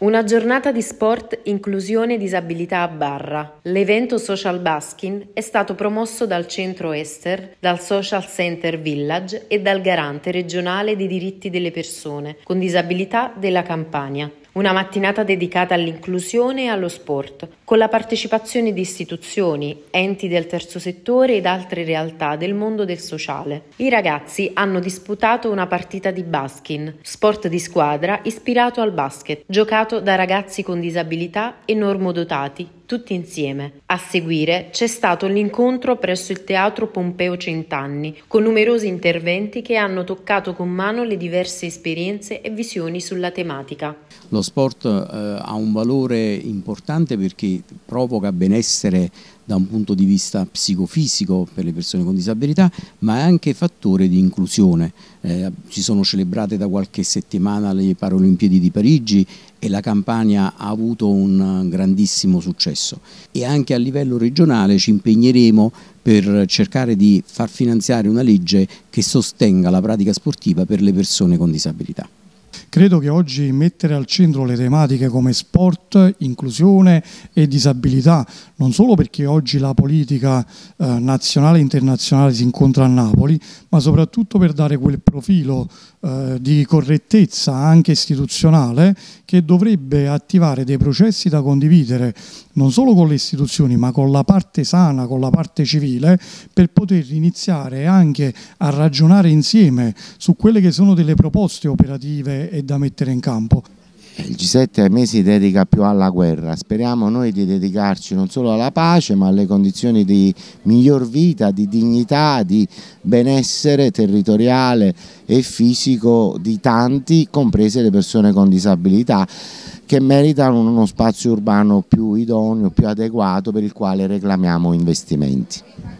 Una giornata di sport inclusione e disabilità a Barra. L'evento Social Baskin è stato promosso dal Centro Ester, dal Social Center Village e dal Garante regionale dei diritti delle persone con disabilità della Campania una mattinata dedicata all'inclusione e allo sport, con la partecipazione di istituzioni, enti del terzo settore ed altre realtà del mondo del sociale. I ragazzi hanno disputato una partita di baskin, sport di squadra ispirato al basket, giocato da ragazzi con disabilità e normodotati tutti insieme. A seguire c'è stato l'incontro presso il Teatro Pompeo Centanni, con numerosi interventi che hanno toccato con mano le diverse esperienze e visioni sulla tematica. Lo sport eh, ha un valore importante perché provoca benessere da un punto di vista psicofisico per le persone con disabilità, ma è anche fattore di inclusione. Eh, ci sono celebrate da qualche settimana le Paralimpiadi di Parigi e la Campania ha avuto un grandissimo successo e anche a livello regionale ci impegneremo per cercare di far finanziare una legge che sostenga la pratica sportiva per le persone con disabilità. Credo che oggi mettere al centro le tematiche come sport, inclusione e disabilità, non solo perché oggi la politica eh, nazionale e internazionale si incontra a Napoli, ma soprattutto per dare quel profilo eh, di correttezza anche istituzionale che dovrebbe attivare dei processi da condividere non solo con le istituzioni ma con la parte sana, con la parte civile per poter iniziare anche a ragionare insieme su quelle che sono delle proposte operative e da mettere in campo. Il G7 ahimè si dedica più alla guerra, speriamo noi di dedicarci non solo alla pace ma alle condizioni di miglior vita, di dignità, di benessere territoriale e fisico di tanti, comprese le persone con disabilità che meritano uno spazio urbano più idoneo, più adeguato per il quale reclamiamo investimenti.